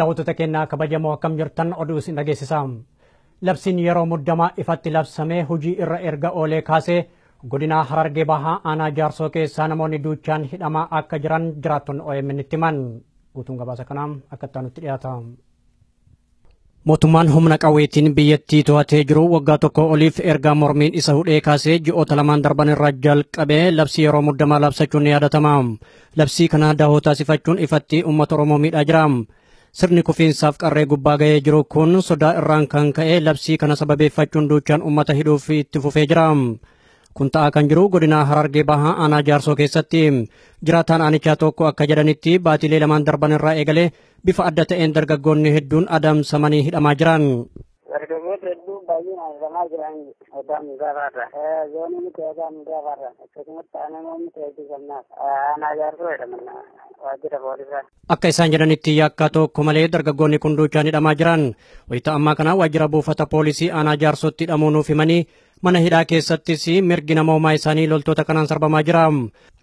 daawwattoota kennaa kabajamoo akkam jirtan oduu isin dhageessisa. Labsiin yeroo muddamaa ifatti labsamee hojii irra erga oolee kaasee godina Harargee Bahaa aanaa jaarsoo keessaa namoonni duuchaan hidhamaa akka jiran jiraattonni OMN itti himan. Guutuun gabaasa kanaam akka itti dhiyaata. Mootummaan humna qawweetiin biyyattii to'atee jiru waggaa tokko oliif ergaa mormiin isa hudhee kaasee ji'oota lamaan darban irraa jalqabee labsi yeroo muddamaa labsachuun ni yaadatama. Labsii kanaa daawoo taasifachuun ifatti uummata Oromoo miidhaa jira. Sirni kufiinsaaf qarree gubbaa gahee jiru kun sodaa irraan kan ka'e labsii kana sababeeffachuun duuchaan uummata hidhuuf itti fufee jira. Kun ta'aa kan jiru godina Harargee Bahaa Aanaa Jaarsoo keessatti jiraataan aanichaa tokko akka jedhanitti baatilee lamaan darban irraa eegalee bifa adda ta'een dargaggoonni hedduun adamsamanii hidhamaa jiran. hidhamaa jiran Akka isaan jedhanitti yakka tokko malee dargaggoonni kun duuchaan hidhamaa jiran wayita ammaa kana waajjira buufata poolisii aanaa jaarsootti hidhamuu nuuf himanii mana hidhaa keessattis mirgi namoomaa isaanii loltoota kanaan sarbamaa jira.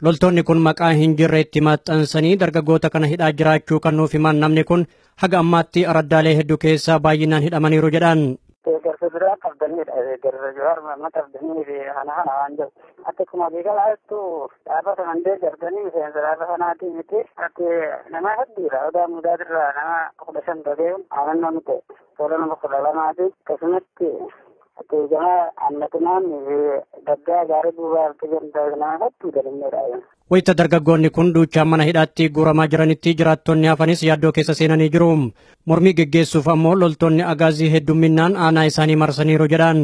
Loltoonni kun maqaa hin jirre itti maxxansanii dargaggoota kana hidhaa jiraachuu kan nuuf himan namni kun haga ammaatti araddaalee hedduu keessaa baay'inaan hidhamaniiru jedhan. Garba biraa qabdanidha. Garba biraa amma qabdanii fi kana kana waan jiru. Akkasuma beekamaa jettu dhaabbata mandee gardanii miseensa dhaaba sanaatii miti. Ati nama hedduudha. Odaa mudaa irraa nama kudha shan ta'ee amannoon ta'e. Toora nama kudha lamaati. Akkasumatti wayta gaarii dargaggoonni kun duuchaa mana hidhaatti guuramaa jiranitti jiraattonni hafanis yaaddoo keessa seenanii jiru. Mormii geggeessuuf ammoo loltoonni agaazii heddumminaan aanaa isaanii marsaniiru jedhaan.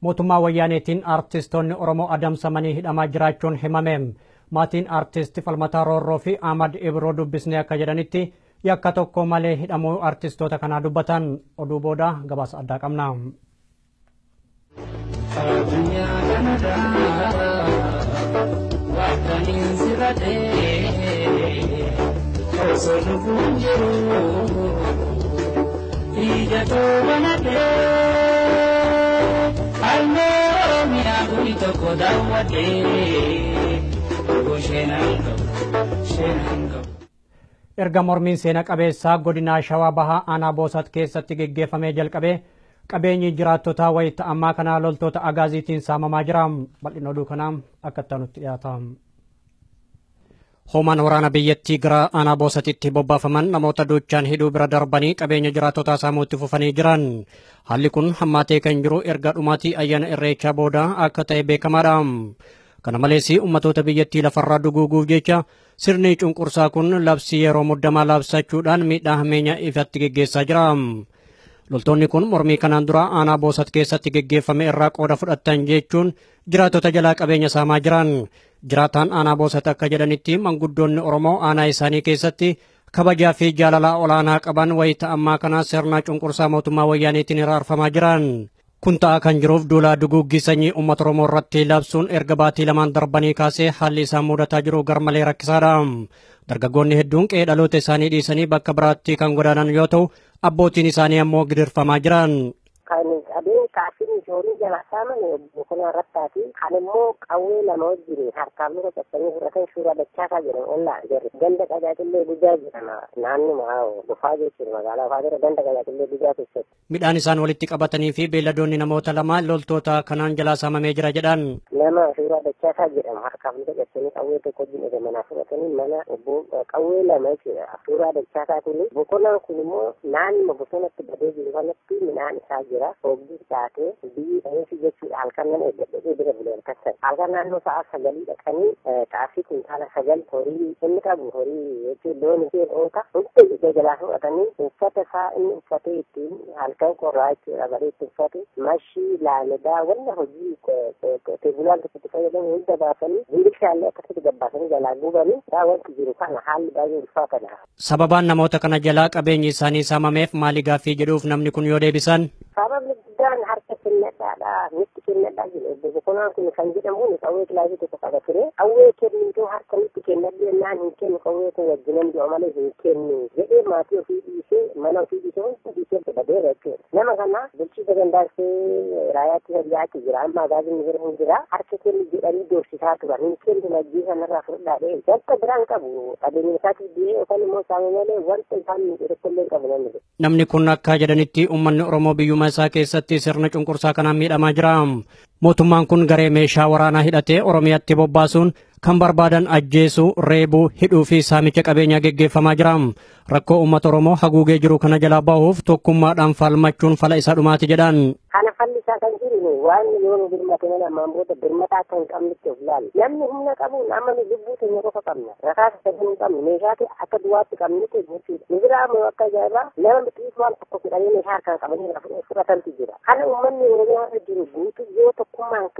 mootummaa wayyaaneetiin aartistoonni Oromoo manii hidhamaa jiraachuun himame. Maatiin aartisti Falmataa Roorroo fi Ahmad Ibroo dubbisnee akka jedhanitti yakka tokko malee hidhamuu aartistoota kanaa dubbatan oduu booda gabaasa addaa qabna. Erga mormiin seena qabeessaa godinaa Shawaa Bahaa Aanaa Boosat keessatti geggeeffamee jalqabee qabeenyi jiraattotaa wayita ammaa kanaa loltoota agaaziitiin saamamaa jira. oduu kanaam akka ta'anutti dhiyaata. Hoomaan waraana biyyattii gara aanaa boosatitti bobbaafaman namoota duuchaan hidhuu bira darbanii qabeenya jiraatota saamuutti fufanii jiran. Haalli kun hammaatee kan jiru erga dhumaatti ayyaana irreechaa booda akka ta'e beekamaadha. Kana malees ummatoota biyyattii lafarraa duguuguuf jecha sirni cunqursaa kun labsii yeroo muddamaa laabsachuudhaan miidhaa hameenya ifatti geggeessaa jira. Loltoonni kun mormii kanaan dura aanaa Boosatti keessatti geggeeffame irraa qooda fudhatan jechuun jiraatota jalaa qabeenya saamaa jiran. jiraataan aanaa boosata akka jedhanitti manguddoonni oromoo aanaa isaanii keessatti kabajaa fi jaalalaa olaanaa qaban wayita ammaa kana sirnaa cunqursaa mootummaa wayyaaniitiin raarfamaa jiran kun kan jiruuf duulaa duguuggii sanyii uummata oromoo irratti labsuun erga baatii lamaan darbanii kaasee haalli isaa mudataa jiru garmalee rakkisaadha dargaggoonni hedduun qe'ee dhaloota isaanii dhiisanii bakka biraatti kan godaanan yoo ta'u abbootiin isaanii ammoo gidirfamaa jiran kan qabee kaafin ijoollee jala saaman hedduu kana irrattaati. Kan immoo qawwee lama wajjin harkaan muka caccabanii fudhatan suura dachaasaa jiran ollaa jirre. Ganda qajaajillee guddaa Naannuma dhufaa jechuun magaalaa dhufaa jira ganda Midhaan isaan walitti qabatanii fi beelladoonni namoota lamaa loltoota kanaan jalaa saamamee jira jedhan. Nama suura dachaasaa jedhama harkaan muka caccabanii qawwee tokko wajjin ega manaa fudhatanii mana qawwee lama jechuudha. Suura dachaasaa kun kun immoo naannuma bosonatti badee jiru kanatti midhaan jira. Oogdii taatee oomishu Halkan dhaqanii sagal horii inni qabu horii jechuun uffata isaa inni uffatee ittiin halkan qorraa itti mashii laaledaa wanta hojii qotee bulaan tokkotti baasanii jalaa gubanii daa jiru kana haalli baay'ee Sababaan namoota kana jalaa qabeenyi isaanii saamameef maali gaafii jedhuuf namni kun yoo deebisan. sabab la gudaan kennadhaadha nutti kennadhaa kun kan jedhamu nu kilaasii tokko harka nutti kennadhee hin kennu qawwee kun wajjinan du'a malee Nama kana bulchiisa amma bira hin jira harka kennu jedhanii doorsisaa turan wanta namni kun akka jedhanitti ummanni Oromoo biyyuma isaa keessatti sirna gorsaa kanaan miidhamaa jira. Mootummaan kun garee meeshaa waraanaa hidhatee Oromiyaatti bobbaasuun kan barbaadan ajjeesuu, reebuu, hidhuu fi saamicha qabeenyaa geggeeffamaa jira. Rakkoo uummata Oromoo haguugee jiru kana jalaa bahuuf tokkummaadhaan falmachuun fala isaa dhumaati jedhan. waan yoo birmate ammaan booda birmata akka hin of laalle namni humna qabu namni lubbuu keenya qofa qabna rakaa hin akka duwaatti qabnetti jechuudha nu akka nama tokko meeshaa jira kan uummanni oromiyaa jiru guutu yoo tokkummaan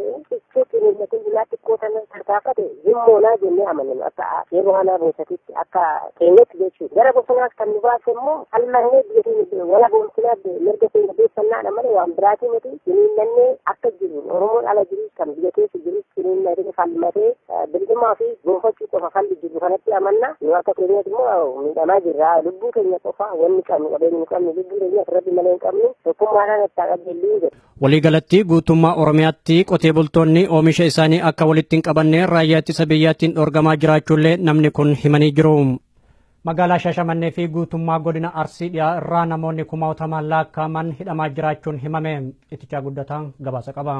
tarkaafate jennee akka yeroo boosatitti akka keenyatti jechuudha gara bosonaas kan nu baase immoo halmannee biyya mirga keenya waan biraatii akka jiru Oromoon ala jirus kan biyya keessa jirus falmatee bildimaa fi gonfachuu qofa falli kanatti amanna nu akka keenyatti immoo miidhamaa jirra lubbuu keenya qofa wanni qabnu qabeenyi hin qabne lubbuu keenya irratti malee hin qabne tokkummaadhaan itti qajeelluu jedha. Waliigalatti guutummaa Oromiyaatti qotee bultoonni oomisha isaanii akka walitti hin qabanne raayyaa ittisa biyyaattiin dhorgamaa jiraachuullee namni kun himanii jiru. Magaalaa Shashamannee fi guutummaa godina Arsii dhiyaa irraa namoonni kumaataman lakkaaman hidhamaa jiraachuun himame ittichaa guddataan gabaasa qaba.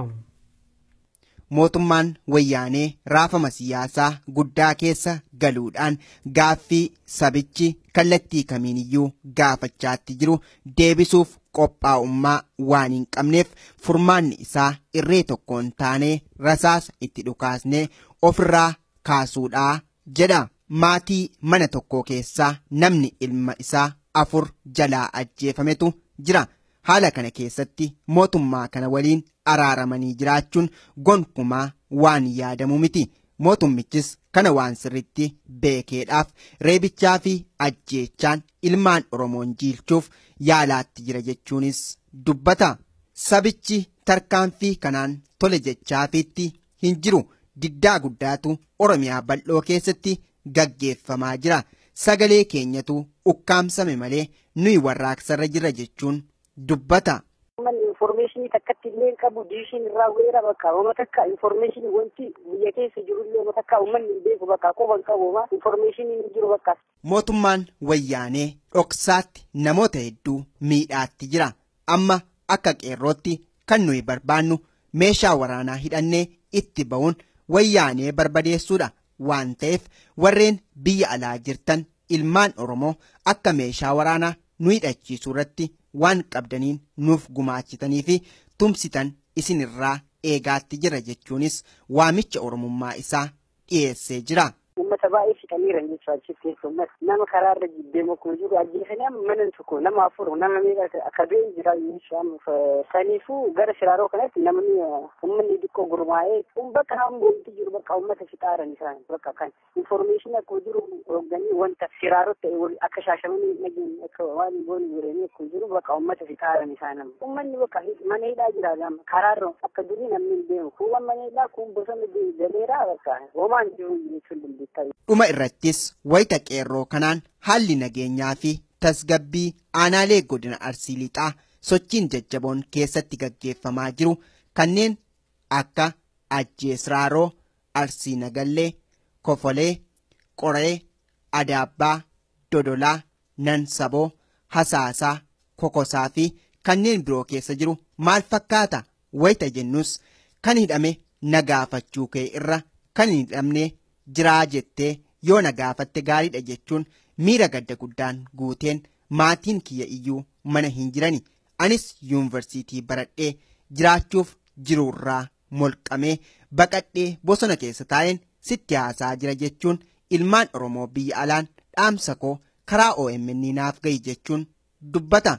Mootummaan wayyaanee raafama siyaasaa guddaa keessa galuudhaan gaaffii sabichi kallattii kamiiniyyuu gaafachaatti jiru deebisuuf qophaa'ummaa waan hin qabneef furmaanni isaa irree tokkoon taanee rasaasa itti dhukaasnee ofirraa kaasuudhaa jedha. maatii mana tokko keessaa namni ilma isaa afur jalaa ajjeefametu jira. Haala kana keessatti mootummaa kana waliin araaramanii jiraachuun gonkumaa waan yaadamu miti. Mootummichis kana waan sirritti beekeedhaaf reebichaa fi ajjeechaan ilmaan Oromoon jiilchuuf yaalaatti jira jechuunis dubbata. Sabichi tarkaanfii kanaan tole jechaafitti hin jiru. Diddaa guddaatu Oromiyaa bal'oo keessatti gaggeeffamaa jira sagalee keenyatu ukkaamsame malee nuyi warraaqsarra jira jechuun dubbata. Infoormeeshinii takkatti illee qabu diishiin irraa weera bakka uma wanti biyya keessa jiru illee uma takka hin beeku bakka hin jiru bakka. Mootummaan wayyaanee dhoksaatti namoota hedduu miidhaatti jira amma akka qeerrootti kan nuyi barbaannu meeshaa waraanaa hidhannee itti bahuun wayyaanee barbadeessuudha. waan ta'eef warreen biyya alaa jirtan ilmaan Oromoo akka meeshaa waraanaa nu hidhachiisuu irratti waan qabdaniin nuuf gumaachitanii fi tumsitan isinirraa eegaatti jira jechuunis waamicha oromummaa isaa dhiyeessee jira. ummata baay'ee siqaniiran jechuudha nama karaarra jibbee mokkuma jiru ajjeesanii mana nama afur nama miidha akka Saniifuu gara siraaroo kanatti namni uummanni xiqqoo gurmaa'ee bakka hambootti jiru bakka uummata fixaaran isaan bakka kan infoormeeshinii jiru wanta ta'e akka shaashamanii nageen akka waan boonu jireenii akkuma jiru bakka jira karaarra akka durii namni hin deemu kun mana hidhaa kun bosona jaleeraa bakka jiru jechuun Dhuma irrattis wayita qeerroo kanaan haalli nageenyaa fi tasgabbii aanaalee godina Arsii Lixaa sochiin jajjaboon keessatti gaggeeffamaa jiru kanneen akka Ajjeesraaroo, Arsii Nagallee, Kofolee, Qoree, Adaabbaa, Dodolaa, Nansaboo, Hasaasaa, Kokosaa fi kanneen biroo keessa jiru maal fakkaata wayita jennus kan hidhame nagaafachuu kee irra kan hidhamne jiraa jettee yoo na gaafatte gaariidha jechuun miira gadda guddaan guuteen maatiin kiyya iyyuu mana hin jiranii anis yuunivarsiitii baradhee jiraachuuf jiruurraa molqamee baqadhee bosona keessa taa'een sitti jira jechuun ilmaan Oromoo biyya alaan dhaamsa koo karaa OMN naaf gahi jechuun dubbata.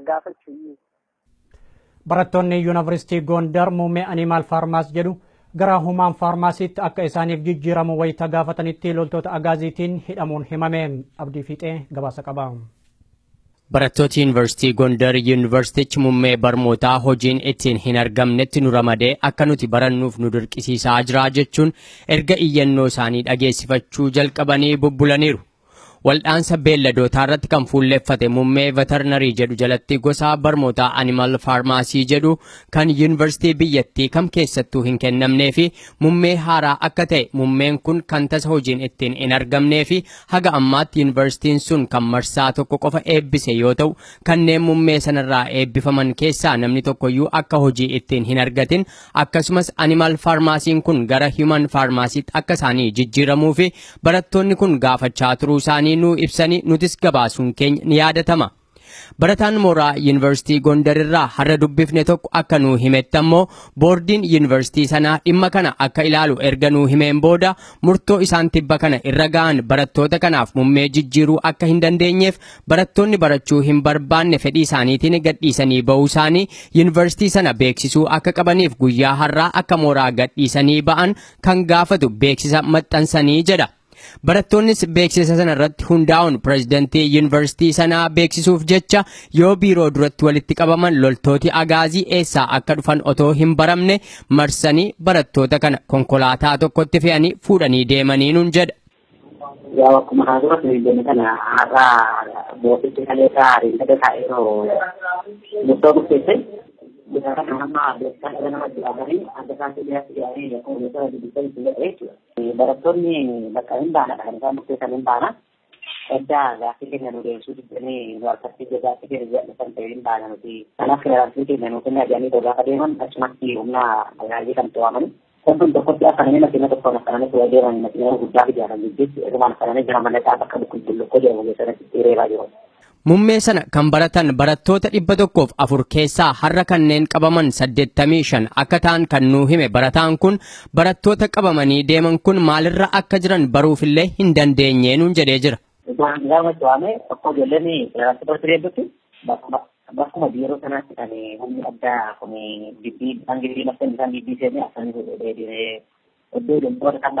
Barattoonni yuuniversitii Gondar muummee Animaal Faarmaas jedhu gara Humaan Faarmaasiitti akka isaaniif jijjiiramu wayita gaafatanitti loltoota agaaziitiin hidhamuun himame abdii fiixee gabaasa qaba. barattoota yuunivarsitii gondar yuuniversitichi muummee barmootaa hojiin ittiin hin argamnetti nu ramadee akka nuti barannuuf nu dirqisiisaa jira jechuun erga iyyannoo isaanii dhageessifachuu jalqabanii bubbulaniiru. Waldhaansa beelladootaa irratti kan fuulleffate mummee veterinarii jedhu jalatti gosa barmoota animal faarmaasii jedhu kan yuuniversitii biyyattii kam keessattuu hin kennamnee fi haaraa akka ta'e mummeen kun kan tasa hojiin ittiin hin argamnee fi haga ammaatti yuunivarsiitiin sun kan marsaa tokko qofa eebbise yoo ta'u kanneen mummee sanarraa eebbifaman keessaa namni tokkoyyuu akka hojii ittiin hin argatin akkasumas animal faarmaasiin kun gara hiuman faarmaasiitti akka isaanii jijjiiramuu fi barattoonni kun gaafachaa turuu isaanii isaanii nuu ibsanii nutis gabaasuun keenya ni yaadatama. Barataan mooraa yuuniversitii Gondar irraa har'a dubbifne tokko akka nuu himetti ammoo boordiin yuuniversitii sanaa dhimma kana akka ilaalu erga nu himeen booda murtoo isaan tibba kana irra ga'an barattoota kanaaf mummee jijjiiruu akka hin dandeenyeef barattoonni barachuu hin barbaanne fedhii isaaniitiin gadhiisanii ba'uu isaanii yuuniversitii sana beeksisuu akka qabaniif guyyaa har'aa akka mooraa gadhiisanii ba'an kan gaafatu beeksisa maxxansanii jedha. barattoonnis beeksisa sana irratti hundaa'uun pireezidantii yuunivarsiitii sanaa beeksisuuf jecha yoo biiroo duratti walitti qabaman loltooti agaazii eessaa akka dhufan otoo hin baramne marsanii barattoota kana konkolaataa tokkotti fe'anii fuudhanii nuun jedha. bersama-sama biasanya dengan Abdul ada satu dia sehari yang kemudian di bisa juga itu barattonni bakka in baana kan kan mukteesan in baana edda gaafi kennanu deemsuu diddanii waaqatti gaafi kennu jedhu kan ta'e in baana nuti kanaaf kiraartii kennanu kennaa jedhanii too gaafa deeman achumatti humna magaalii kan to'aman Wantoonni tokkotti akkananii makiina tokkoon akkananii too deeman makiina guddaa ijaaran jechuudha. Dhumaan akkananii jira mana isaa bakka bukkullukkoo jedhamu keessatti hiriiraa jiru. Mummee sana kan baratan barattoota dhibba tokkoof afur keessaa har'a kanneen qabaman saddeettamii shan akka ta'an kan nuu hime barataan kun barattoota qabamanii deeman kun maalirra akka jiran illee hin dandeenye nuun jedhee jira. ದೇವ್ರು ಕಂಡ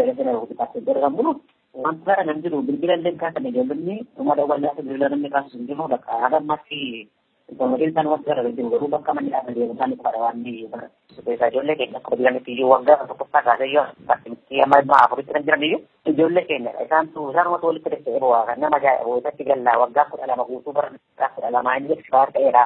ಬೆಳಗಿನ ಹೋಗ್ಲಿಕ್ಕಾಗ್ತದೆ ಅವರು ಒಂಥರ ನಂಬಿರು ಬಿಲ್ಗಿರಲ್ಲೇ ಕಾಸನಿಗೆ ಬನ್ನಿ ಸುಮಾರು ಒಳ್ಳೆಯ ಬಿಲ್ಡರನ್ನೇ ಕಾಸು ನೋಡಕ್ಕ ಆರಾಮ ಮಾಡಿ ರಿಲ್ತಾನ ಹೋಗ್ತಾರೆ ಹುಡುಗರು ಬಕ್ಕ ಮನೆ ಆಗಲಿ ತಾನಿ ಪರವಾಗಿ ಬೇಕಾಗಿಲ್ಲ ಕೊಡ್ಗಣಕ್ಕೆ ಇವಾಗ ಪುಸ್ತಕ ಅದೆಯೋ ಮಾಡಿದ್ರೆ ನೀವು ಜೊಲ್ಲೆಕ್ಕೆ ಯಾಕಂತೂ ಉದಾಹರಣೆ ಮತ್ತು ಹೋಲಿಕೆ ಇರುವಾಗ ನಮ್ಮ ಮಜಾ ಓದಕ್ಕಿಗೆಲ್ಲ ಒಗ್ಗಾಕುರಲ್ಲ ಮಗ ಯೂಟ್ಯೂಬರ್ ಹಾಕುರಲ್ಲ ಮೈಂಡ್ ಸ್ಟಾರ್ಟ್ ಇರ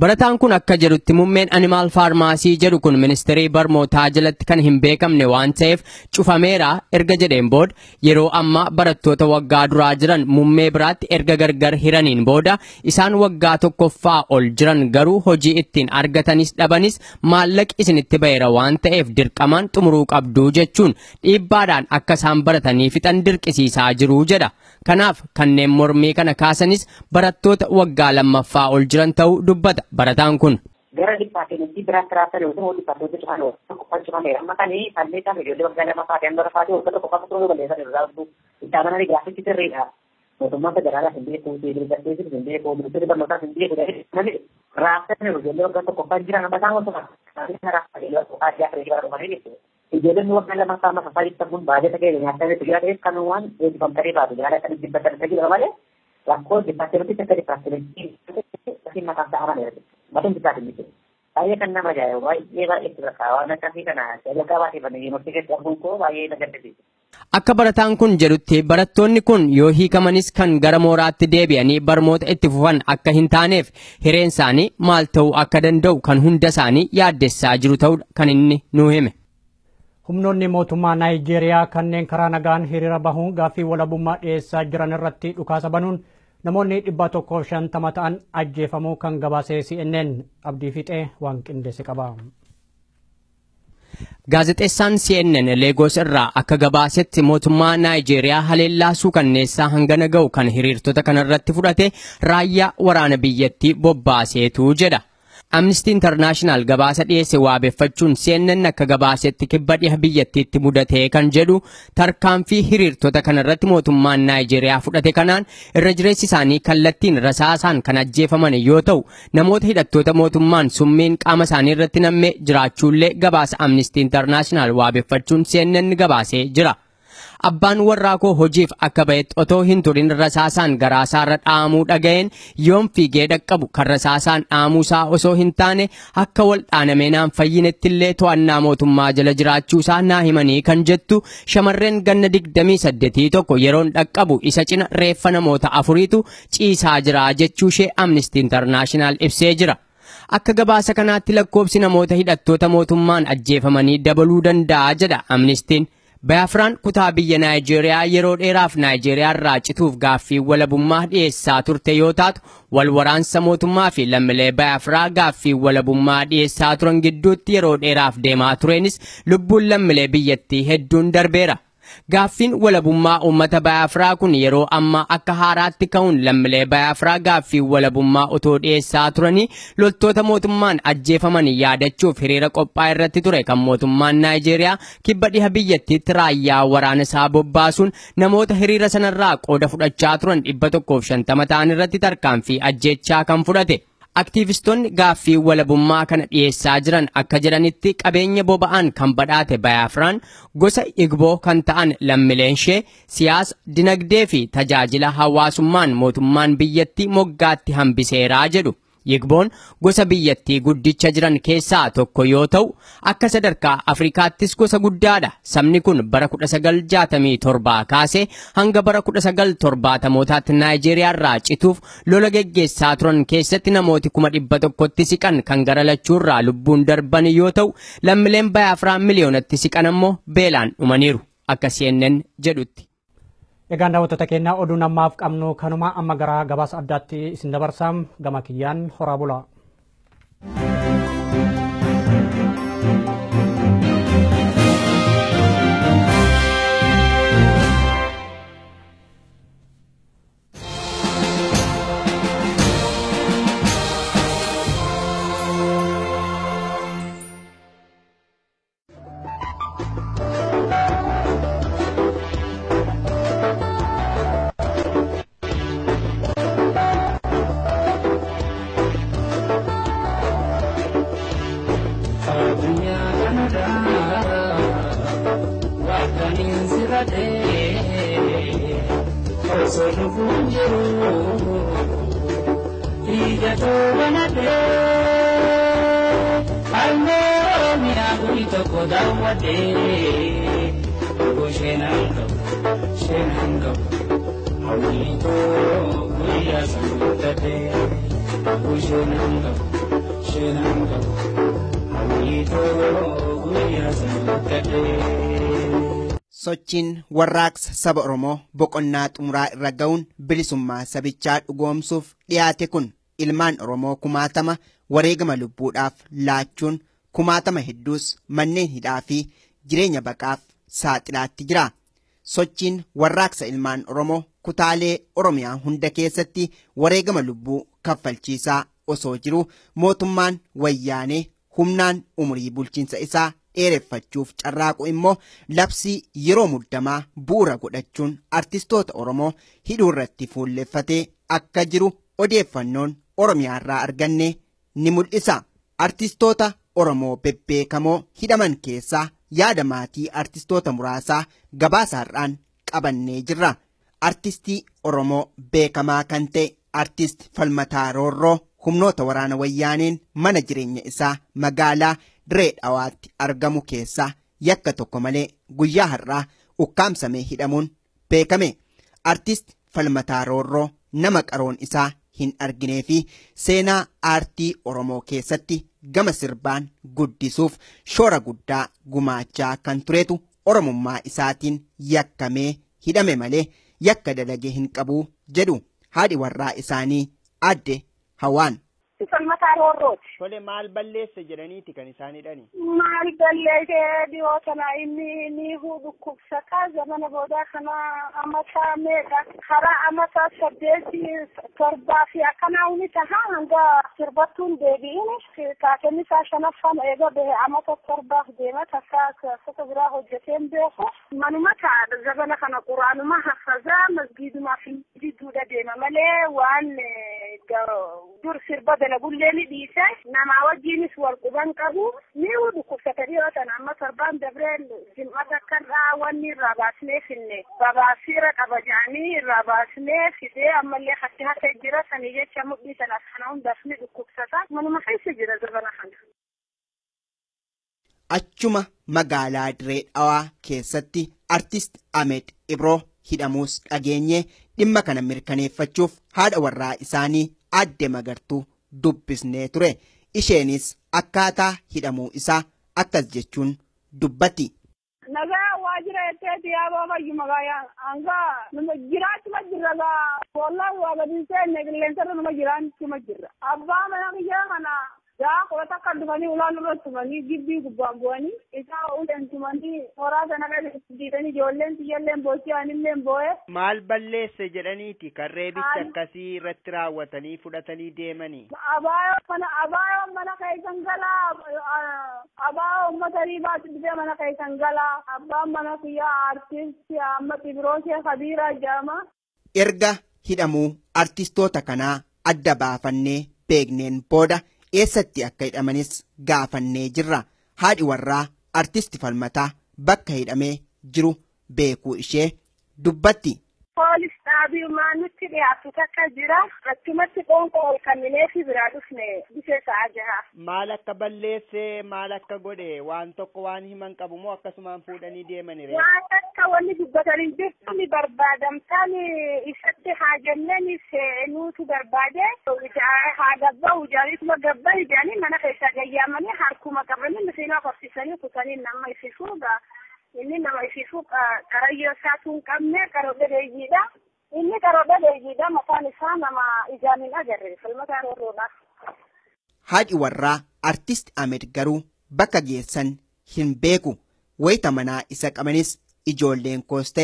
Barataan kun akka jirutti mummeen animaal faarmaasii jedhu kun ministirii barmootaa jalatti kan hin beekamne waan ta'eef cufameera erga jedheen booda yeroo ammaa barattoota waggaa duraa jiran mummee biraatti erga gargar hiraniin booda isaan waggaa tokkoffaa ol jiran garuu hojii ittiin argatanis dhabanis maallaqi isinitti ba'eera waan ta'eef dirqamaan xumuruu qabduu jechuun dhiibbaadhaan akka isaan baratanii fixan dirqisiisaa jiruu jedha kanaaf kanneen mormii kana kaasanis barattoota waggaa lammaffaa ol jiran ta'uu dubbata barataan kun. Motummaa federaalaa sendiri beeku, deebiin garteessis hin sendiri ministeerri barnootaas hin beeku jedhee malee raabsaan jiru ijoollee waggaa tokkoffaa jiran amma isaan waantuma raabsaan raabsaan ijoollee tokkoffaa jiran kan ijoollee barnoota jechuudha. Ijoolleen waggaa lama saama safaa jirtan kun baajata kee nyaataa jirtu jira ta'eef kan waan eebbifamtanii baatu jira kan dhibbatan ta'e jira malee rakkoo dippaartimentii akka dippaartimentii mataan ta'aman jira. Matuun bittaa hin bitu. kan nama baay'ee waan akkasii baay'ee Akka barataan kun jedhutti barattoonni kun yoo hiikamanis kan gara mooraatti deebi'anii barmoota itti fufan akka hin taaneef hireen isaanii maal ta'uu akka danda'u kan hunda isaanii yaaddessaa jiru ta'udha kan inni nu hime. humnoonni mootummaa naayijeeriyaa kanneen karaa nagaan hiriira bahuun gaafii walabummaa dhiyeessaa jiran irratti dhukaasa banuun namoonni dhibba ta'an ajjeefamuu kan gabaasee CNN abdii fixee waan qindeesse qaba. Gaazexeessaan CNN Leegos irraa akka gabaasetti mootummaa Naayijeeriyaa haleellaa kanneessaa hangana ga'u kan hiriirtota kanarratti fudhate raayyaa waraana biyyattii bobbaaseetu jedha. Amnistii international gabaasa dhiyeesse waabeffachuun CNN akka gabaasetti kibba dhiha biyyattiitti mudatee kan jedhu tarkaanfii hiriirtota irratti mootummaan Naayijeeriyaa fudhate kanaan irra jireessi isaanii kallattiin rasaasaan kan ajjeefaman yoo ta'u namoota hidhattoota mootummaan summiin qaama isaanii irratti nammee jiraachuullee gabaasa Amnistii Intarnaashinaal waabeffachuun CNN gabaasee jira. abbaan warraa koo hojiif akka ba'etti otoo hinturin rasaasaan rasaasaan garaasaarra dhaamuu dhaga'een yoom fiigee dhaqqabu kan rasaasaan dhaamuusaa osoo hin taane akka wal dhaanamee naan to'annaa mootummaa jala jiraachuusaa naahimanii kan jettu shamarreen ganna digdamii saddeetii tokko yeroon dhaqqabu isa cina reeffa namoota afuriitu ciisaa jira jechuu ishee amnistii intarnaashinaal ibsee jira. akka gabaasa kanaatti lakkoobsi namoota hidhattoota mootummaan ajjeefamanii dabaluu danda'a jedha amnistiin. Baafiraan kutaa biyya naajeeriyaa yeroo dheeraaf naajeeriyaa irraa cituuf gaaffii walabummaa dhiyeessaa turte yoo taatu wal waraansa mootummaa fi lammiilee Baafiraa gaaffii walabummaa dhiyeessaa turan gidduutti yeroo dheeraaf deemaa turenis lubbuun lammiilee biyyattii hedduun darbeera. Gaaffiin walabummaa uummata firaa kun yeroo ammaa akka haaraatti ka'uun lammiilee firaa gaaffii walabummaa otoo dhiyeessaa turanii loltoota mootummaan ajjeefaman yaadachuuf hiriira qophaa'e irratti ture kan mootummaan Naayijeeriyaa kibba dhiha biyyattiitti raayyaa waraana isaa bobbaasuun namoota hiriira sanarraa qooda fudhachaa turan dhibba tokkoof shantama ta'an irratti tarkaanfii ajjeechaa kan fudhate. Aktiivistoonni gaaffii walabummaa kana dhiyeessaa jiran akka jedhanitti qabeenya boba'aan kan badhaate Bayaafiraan gosa Igboo kan ta'an lammileen ishee siyaasa, dinagdee fi tajaajila hawaasummaan mootummaan biyyatti moggaatti hambiseeraa jedhu. Yigboon gosa biyyattii guddicha jiran keessaa tokko yoo ta'u, akka sadarkaa Afrikaattis gosa guddaadha. Sabni kun bara 1967 kaasee hanga bara 1970mootaatti irraa cituuf lola geggeessaa turan keessatti namooti kuma dhibba tokkotti siqan kan garalachuurraa lubbuun darban yoo ta'u, lammileen afraan miliyoonatti siqan immoo beelaan dhumaniiru akka jedhutti. Egaan daawwattoota keenyaa oduu namaaf qabnu kanuma amma gara gabaasa addaatti isin dabarsaam gama kiyyaan horaa bulaa. Sochiin warraaqsa saba Oromoo boqonnaa xumuraa irra ga'uun bilisummaa sabichaa dhugoomsuuf dhiyaate kun ilmaan Oromoo kumaatama wareegama lubbuudhaaf laachuun kumaatama hedduus manneen hidhaa fi jireenya baqaaf saaxilaatti jira. Sochiin warraaqsa ilmaan Oromoo kutaalee Oromiyaa hunda keessatti wareegama lubbuu kaffalchiisaa osoo jiru mootummaan wayyaanee humnaan umurii bulchiinsa isaa dheereffachuuf carraaqu immoo labsii yeroo muddamaa bu'uura godhachuun artistoota Oromoo hidhuu irratti fuulleffatee akka jiru odeeffannoon Oromiyaa irraa arganne ni mul'isa. Artistoota Oromoo bebbeekamoo hidhaman keessaa yaada maatii artistoota muraasaa gabaasaarraan qabannee jirra. artistii Oromoo beekamaa kan ta'e artist Falmataa Roorroo humnoota waraana wayyaaniin mana jireenya isaa magaalaa Diree Dhawaatti argamu keessaa yakka tokko malee guyyaa har'aa ukkaamsamee hidhamuun beekame. Artist Falmataa Roorroo nama qaroon isaa hin arginee fi seenaa aartii Oromoo keessatti gama sirbaan guddisuuf shoora guddaa gumaachaa kan tureetu Oromummaa isaatiin yakkamee hidhame malee. yakka dalagee hin qabu jedhu haadhi warraa isaanii adde hawaan. karoorrooti. Tole maal balleesse jedhaniiti kan isaan hidhani. Maal balleesse dhiyoo kana inni ni dhukkubsata zamana boodaa kana amata meeqa karaa amata saddeeti torbaa fi akkanaa ni taha hanga sirbattuun deebi'in taatonni isaa shanaffaan eega bahe amata torbaaf deema takka uffata biraa hojjeteen beeku manuma taa'aadha zabana kana quraanuma haffazaa masgiidumaaf jidduudha deema malee waan eh, dur sirba dalagullee namni namaa wajjiinis wal quban qabu ni dhukkubsatanii yoo ta'an amma torbaan dabree jim'ata kanarraa wanni irraa baasnee finne babaasiira qaba jedhanii irraa fidee ammallee hatti kana hundaaf ni manuma keessa jira zabana kana. Achuma magaalaa diree dhawaa keessatti artist Ameed Ibroo hidhamuus dhageenye dhimma kana mirkaneeffachuuf haadha warraa isaanii adde magartuu dubbisnee ture isheenis akkaataa hidhamuu isaa akkas jechuun dubbatti. nagaa waajjira etteeti yaabaa fayyumagaa yaa angaa numa jiraachuma jirra gaa wallaan waa gadi seenne qilleensarra numa jiraachuma jirra abbaa mana kiyyaa kanaa Gaa qolata kan dhufanii ulaan irra gibbii gubbaan bu'anii isaa uleen tumanii horaa sana diidanii ijoolleen xiyyalleen boocii anillee boo'e. Maal balleessa jedhaniiti kan reebichi akkasii irratti raawwatanii fudhatanii deemanii. Abaayoo mana abaayoo galaa abaayoo uummata riibaatti dhufee mana keessan galaa abbaan mana kiyyaa aartisti amma Xibiroosee Kabiiraa jedhama. Erga hidhamuu artistoota kanaa adda baafannee beekneen booda. eessatti akka hidhamanis gaafannee jirra haadhi warraa artisti falmataa bakka hidhamee jiru beekuu ishee dubbatti. poolis dhaabiirumaa nutti dhiyaatu takka jira achumatti qoonqoo ol kenninee fi biraa dhufne bishee sa'a jaha. maal akka balleessee maal akka godhe waan tokko waan himan qabumoo akkasumaan fuudhanii deemani ree. akka wanni dubbatan hin jirtu ni barbaadamtaan isatti kenneen seenuutu mana keessaa kutanii nama ifisuu inni nama qarayyoo isaatu hin qabne qaroodha deeyyiidha. Inni qaroodha deeyyiidha mataan isaa nama hin agarre falmataa roorroodhaaf. Haadhi warraa artist Ahmed garuu bakka geessan hin beeku wayita manaa isa qabanis ijoolleen koos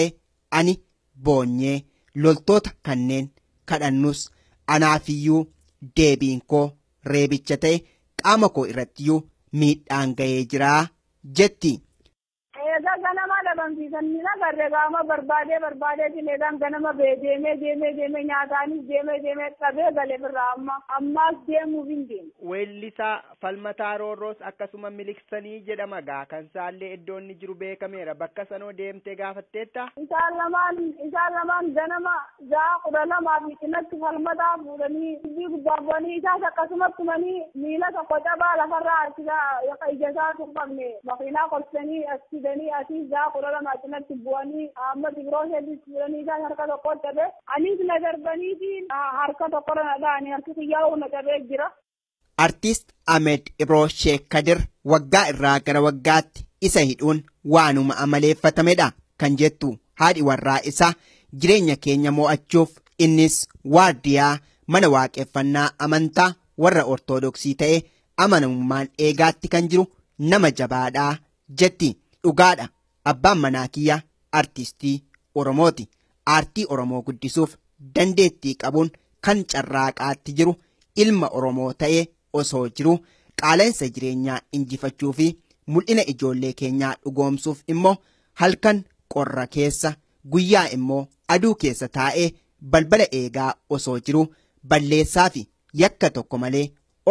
ani boonyee. loltoota kanneen kadhannus anaafiyyuu deebiin koo reebicha ta'e qaama koo iyyuu miidhaan ga'ee jiraa jetti. dhabamsiisan barregaama barbaadee barbaadee jineedhaan ganama bee deemee deemee deemee nyaataanis deemee deemee qabee gale birraa amma ammaas deemuuf hin deemu. Weellisaa falmataa roorroos akkasuma miliksanii jedhama gaa kan saallee iddoonni jiru beekameera bakka sanoo deemtee gaafatteetta. Isaan lamaan isaan lamaan ganama ja'a kudha lamaa fi cinatti falmataa fuudhanii hojii guddaa bu'anii isaas akkasumatti tumanii miila tokko cabaa lafarraa ija isaa tuffamne makiinaa qolchanii as fidanii asii ja'a qabama Ibroo Ahmed Ibroo Sheek Kadir waggaa irraa gara waggaatti isa hidhuun waanuma amaleeffatamedha kan jettu haadhi warraa isaa jireenya keenya mo'achuuf innis waardiyaa mana waaqeffannaa amantaa warra ortodoksii ta'e amanamummaan eegaatti kan jiru nama jabaadhaa jetti dhugaadha abbaan manaa kiyyaa aartistii Oromooti. Aartii Oromoo guddisuuf dandeettii qabuun kan carraaqaatti jiru ilma Oromoo ta'ee osoo jiru qaala'insa jireenyaa injifachuu fi mul'ina ijoollee keenyaa dhugoomsuuf immoo halkan qorra keessa guyyaa immoo aduu keessa taa'ee balbala eegaa osoo jiru balleessaa fi yakka tokko malee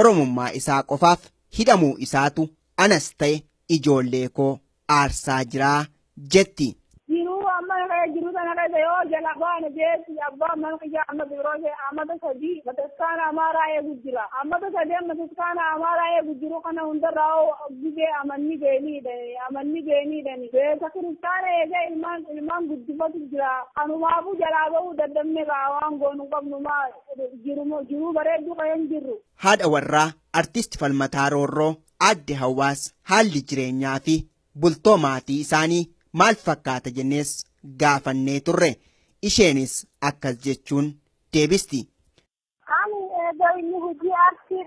oromummaa isaa qofaaf hidhamuu isaatu anas ta'e ijoollee koo aarsaa jiraa jetti. Jiruu amma naqee jiru tana keessa yoo jala baane jeetti abbaan mana qiyyaa amma biroo ta'e ammata sadii bataskaana amaaraa ammata sadii amma bataskaana amaaraa eegu jiru kana hundarraa gugee amanni beeniidha amanni beeniidha beeka kiristaana eegee ilmaan ilmaan guddifatu jira anumaafuu jalaa ba'uu dadhabne kaa waan goonu qabnumaa jiruu baree kan hin jirru. Haadha warraa artisti Falmataa rorro adde Hawaas haalli jireenyaa fi bultoo maatii isaanii maal fakkaata jennees gaafannee turre isheenis akkas jechuun deebisti.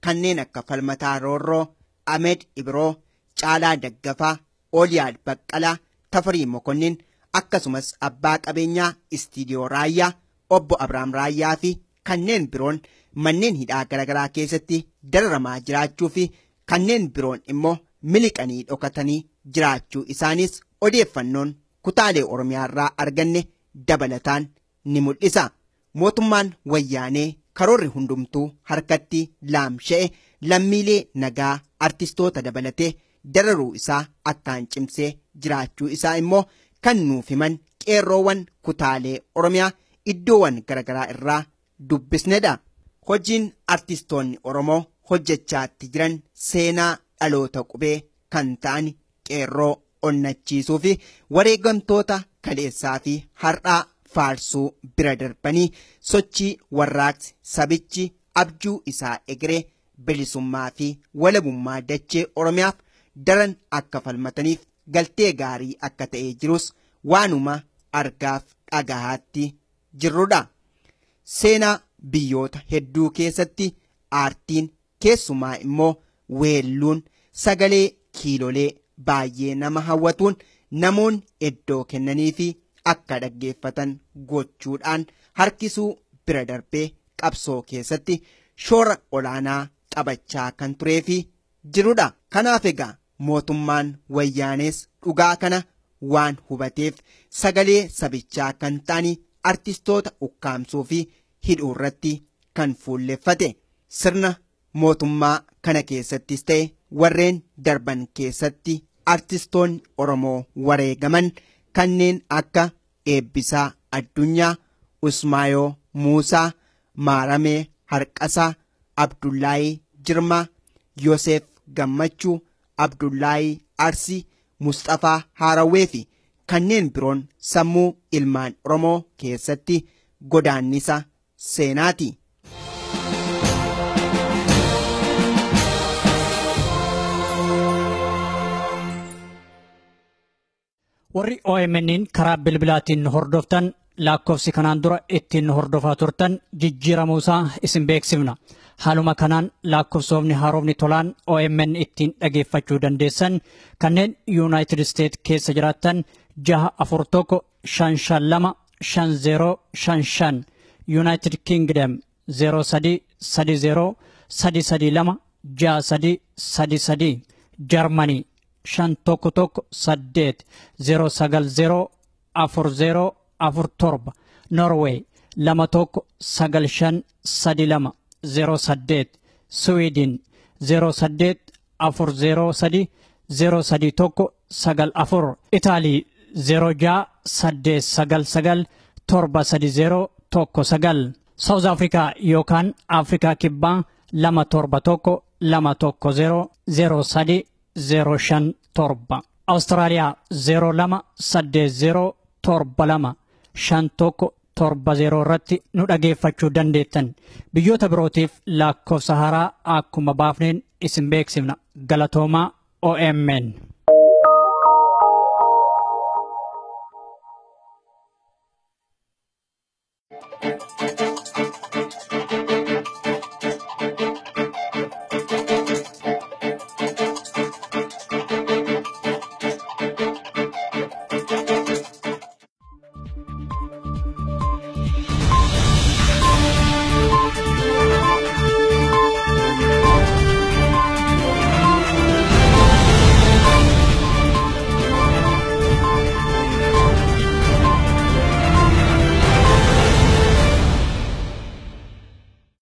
kanneen akka Falmataa Roorroo, Amed Ibroo Caalaa Daggafaa, Ooliyaad Baqqalaa, Tafarii Mokonnin akkasumas abbaa qabeenyaa Istiidiyoo Raayyaa, Obbo Abrahaam Raayyaa fi kanneen biroon manneen hidhaa garaa keessatti dararamaa jiraachuu fi kanneen biroon immoo miliqanii dhokatanii jiraachuu isaanis odeeffannoon kutaalee Oromiyaa irraa arganne dabalataan ni mul'isa. Mootummaan wayyaanee karoorri hundumtuu harkatti laamsha'e lammiilee nagaa artistoota dabalatee dararuu isaa akkaan cimsee jiraachuu isaa immoo kan nuuf himan qeerroowwan kutaalee oromiyaa iddoowwan garagaraa irraa dubbisnedha. Hojiin artistoonni Oromoo hojjechaatti jiran seenaa dhaloota qubee kan ta'an qeerroo onnachiisuu fi wareegamtoota kaleessaa fi har'aa faarsuu bira darbanii sochii warraaqsi sabichi abjuu isaa egree bilisummaa fi walabummaa dachee oromiyaaf daran akka falmataniif galtee gaarii akka ta'ee jirus waanuma argaaf dhagahaatti jirrudha. Seenaa biyyoota hedduu keessatti aartiin keessumaa immoo weelluun sagalee kiilolee baay'ee nama hawwatuun namoonni iddoo kennanii fi akka dhaggeeffatan gochuudhaan harkisuu bira darbee qabsoo keessatti shoora olaanaa qabachaa kan turee fi jirudha. Kanaaf egaa mootummaan wayyaanees dhugaa kana waan hubateef sagalee sabichaa kan ta'anii artistoota ukkaamsuu fi hidhuu irratti kan fuulleffate sirna mootummaa kana keessattis ta'e warreen darban keessatti artistoonni Oromoo wareegaman kanneen akka Eebbisaa Addunyaa Usmaayoo Muusaa Maaramee Harqasaa Abdullaayii Jirmaa Yoseef Gammachuu Abdullaayii Arsii Mustafaa Haarawee fi kanneen biroon sammuu ilmaan Oromoo keessatti godaannisa seenaati. warri OMN'n karaa bilbilaatiin hordoftan lakkoofsi kanaan dura ittiin hordofaa turtan jijjiiramuu isaa isin beeksifna. Haaluma kanaan lakkoofsoomni haaroofni tolaan OMN ittiin dhageeffachuu dandeessan kanneen Yuunaayitid Isteet keessa jiraattan jaha afur tokko lama shan shan shan Yuunaayitid Kingdom zeeroo sadii sadii lama jaha sadii sadii Jarmanii shan tokko tokko saddeet zero sagal zero afur zero afur torba norway lama tokko sagal shan sadi lama zero saddeet sweden zero saddeet afur zero sadi zero sadi tokko sagal afur itaalii zero jaa saddeet sagal sagal torba sadi zero tokko sagal saawuz afrikaa yookaan afrikaa kibbaa lama torba tokko lama tokko zero zero sadi 05 7 awustiraaliyaa 02 80 72 70 irratti nu dhageeffachuu dandeettan biyyoota birootiif lakkoofsa haaraa akkuma baafneen isin beeksifna galatoomaa OMN.